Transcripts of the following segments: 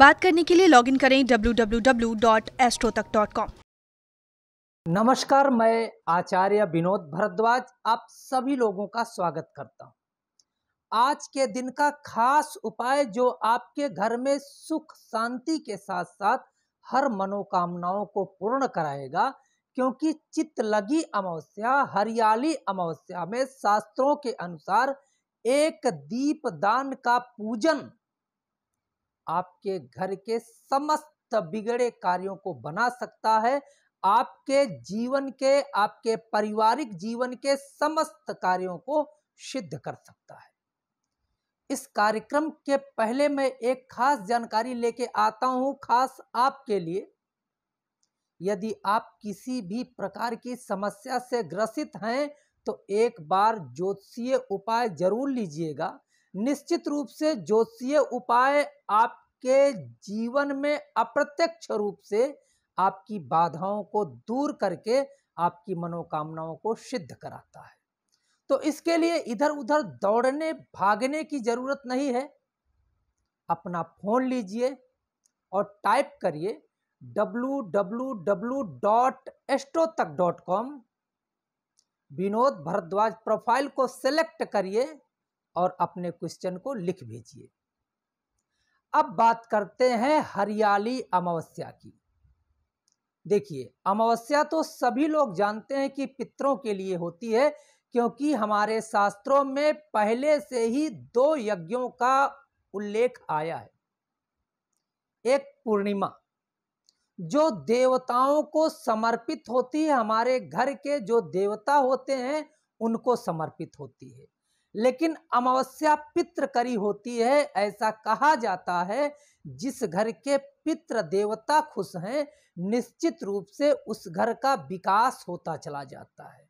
बात करने के लिए लॉगिन करें www.astrotak.com नमस्कार मैं आचार्य विनोद भरद्वाज आप सभी लोगों का स्वागत करता हूं आज के दिन का खास उपाय जो आपके घर में सुख शांति के साथ साथ हर मनोकामनाओं को पूर्ण कराएगा क्योंकि चित्त लगी अमावस्या हरियाली अमावस्या में शास्त्रों के अनुसार एक दीप दान का पूजन आपके घर के समस्त बिगड़े कार्यों को बना सकता है आपके जीवन के आपके पारिवारिक जीवन के समस्त कार्यों को सिद्ध कर सकता है इस कार्यक्रम के पहले मैं एक खास जानकारी लेके आता हूं खास आपके लिए यदि आप किसी भी प्रकार की समस्या से ग्रसित हैं तो एक बार ज्योतिषीय उपाय जरूर लीजिएगा निश्चित रूप से ज्योतिषीय उपाय आप आपके जीवन में अप्रत्यक्ष रूप से आपकी बाधाओं को दूर करके आपकी मनोकामनाओं को सिद्ध कराता है तो इसके लिए इधर उधर दौड़ने भागने की जरूरत नहीं है अपना फोन लीजिए और टाइप करिए डब्लू डॉट डॉट तक कॉम विनोद भरद्वाज प्रोफाइल को सेलेक्ट करिए और अपने क्वेश्चन को लिख भेजिए अब बात करते हैं हरियाली अमावस्या की देखिए अमावस्या तो सभी लोग जानते हैं कि पितरों के लिए होती है क्योंकि हमारे शास्त्रों में पहले से ही दो यज्ञों का उल्लेख आया है एक पूर्णिमा जो देवताओं को समर्पित होती है हमारे घर के जो देवता होते हैं उनको समर्पित होती है लेकिन अमावस्या पित्र करी होती है ऐसा कहा जाता है जिस घर के पित्र देवता खुश हैं निश्चित रूप से उस घर का विकास होता चला जाता है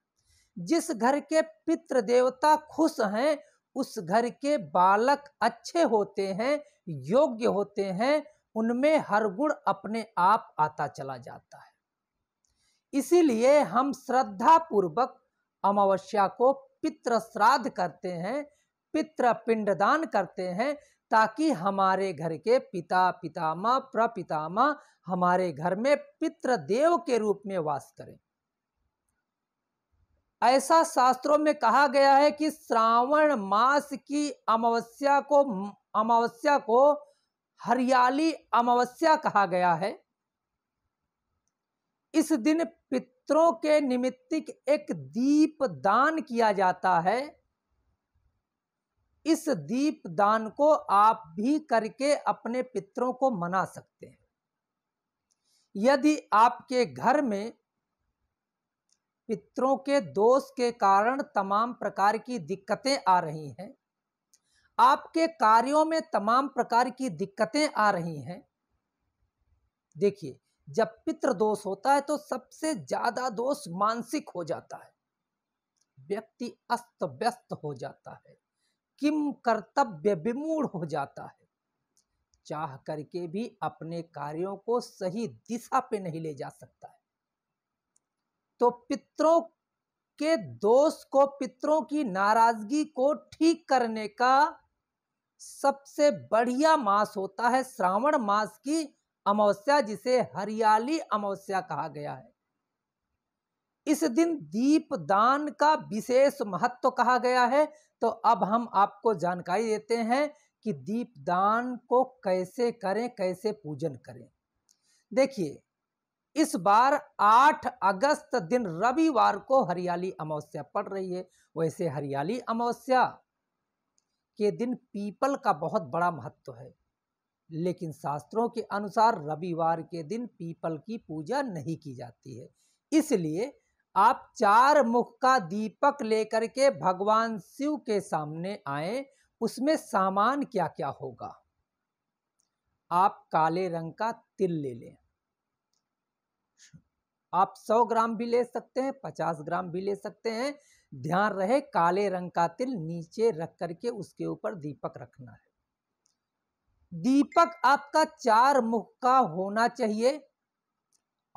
जिस घर के पित्र देवता खुश हैं उस घर के बालक अच्छे होते हैं योग्य होते हैं उनमें हर गुण अपने आप आता चला जाता है इसीलिए हम श्रद्धा पूर्वक अमावस्या को पित्र श्राद्ध करते हैं पित्र दान करते हैं ताकि हमारे घर के पिता पितामा प्रपितामा हमारे घर में देव के रूप में वास करें ऐसा शास्त्रों में कहा गया है कि श्रावण मास की अमावस्या को अमावस्या को हरियाली अमावस्या कहा गया है इस दिन पित पितरों के निमित्तिक एक दीप दान किया जाता है इस दीप दान को आप भी करके अपने पितरों को मना सकते हैं यदि आपके घर में पितरों के दोष के कारण तमाम प्रकार की दिक्कतें आ रही हैं आपके कार्यों में तमाम प्रकार की दिक्कतें आ रही हैं देखिए जब पितृ दोष होता है तो सबसे ज्यादा दोष मानसिक हो जाता है व्यक्ति अस्त व्यस्त हो जाता है किम कर्तव्य विमूढ़ हो जाता है चाह करके भी अपने कार्यों को सही दिशा पे नहीं ले जा सकता है तो पितरों के दोष को पितरों की नाराजगी को ठीक करने का सबसे बढ़िया मास होता है श्रावण मास की अमावस्या जिसे हरियाली अमावस्या कहा गया है इस दिन दीप दान का विशेष महत्व तो कहा गया है तो अब हम आपको जानकारी देते हैं कि दीप दान को कैसे करें कैसे पूजन करें देखिए इस बार 8 अगस्त दिन रविवार को हरियाली अमावस्या पड़ रही है वैसे हरियाली अमावस्या के दिन पीपल का बहुत बड़ा महत्व है लेकिन शास्त्रों के अनुसार रविवार के दिन पीपल की पूजा नहीं की जाती है इसलिए आप चार मुख का दीपक लेकर के भगवान शिव के सामने आए उसमें सामान क्या क्या होगा आप काले रंग का तिल ले लें आप 100 ग्राम भी ले सकते हैं 50 ग्राम भी ले सकते हैं ध्यान रहे काले रंग का तिल नीचे रख करके उसके ऊपर दीपक रखना है दीपक आपका चार मुख का होना चाहिए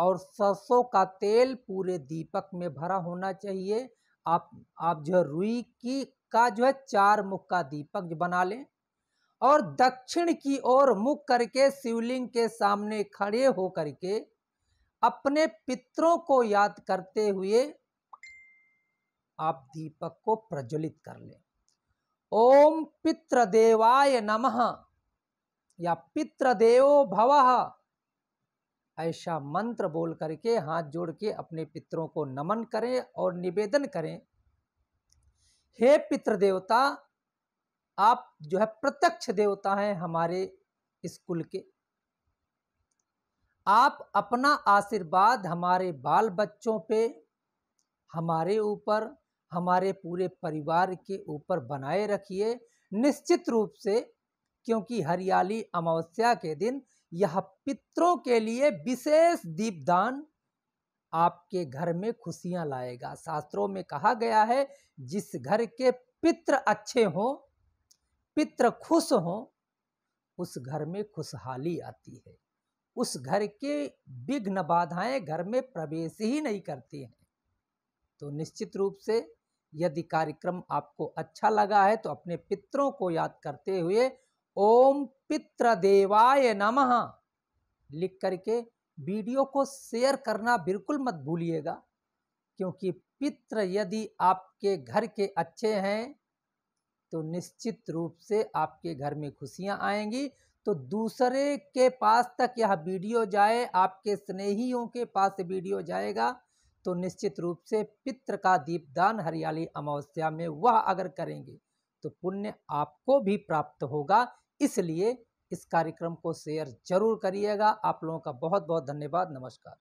और सरसों का तेल पूरे दीपक में भरा होना चाहिए आप आप जो रुई की का जो है चार मुख का दीपक बना लें और दक्षिण की ओर मुख करके शिवलिंग के सामने खड़े हो करके अपने पितरों को याद करते हुए आप दीपक को प्रज्वलित कर लें ओम पितृदेवाय नमः या पितृदेवो भव ऐसा मंत्र बोल करके हाथ जोड़ के अपने पितरों को नमन करें और निवेदन करें हे पितृदेवता आप जो है प्रत्यक्ष देवता हैं हमारे इस कुल के आप अपना आशीर्वाद हमारे बाल बच्चों पे हमारे ऊपर हमारे पूरे परिवार के ऊपर बनाए रखिए निश्चित रूप से क्योंकि हरियाली अमावस्या के दिन यह पितरों के लिए विशेष दीपदान आपके घर में खुशियां लाएगा शास्त्रों में कहा गया है जिस घर के पित्र अच्छे हों पित्र खुश हों उस घर में खुशहाली आती है उस घर के विघ्न बाधाएं घर में प्रवेश ही नहीं करती हैं तो निश्चित रूप से यदि कार्यक्रम आपको अच्छा लगा है तो अपने पितरों को याद करते हुए ओम पितृदेवाय नमः लिख करके वीडियो को शेयर करना बिल्कुल मत भूलिएगा क्योंकि पित्र यदि आपके घर के अच्छे हैं तो निश्चित रूप से आपके घर में खुशियां आएंगी तो दूसरे के पास तक यह वीडियो जाए आपके स्नेहियों के पास वीडियो जाएगा तो निश्चित रूप से पित्र का दीपदान हरियाली अमावस्या में वह अगर करेंगे तो पुण्य आपको भी प्राप्त होगा इसलिए इस कार्यक्रम को शेयर ज़रूर करिएगा आप लोगों का बहुत बहुत धन्यवाद नमस्कार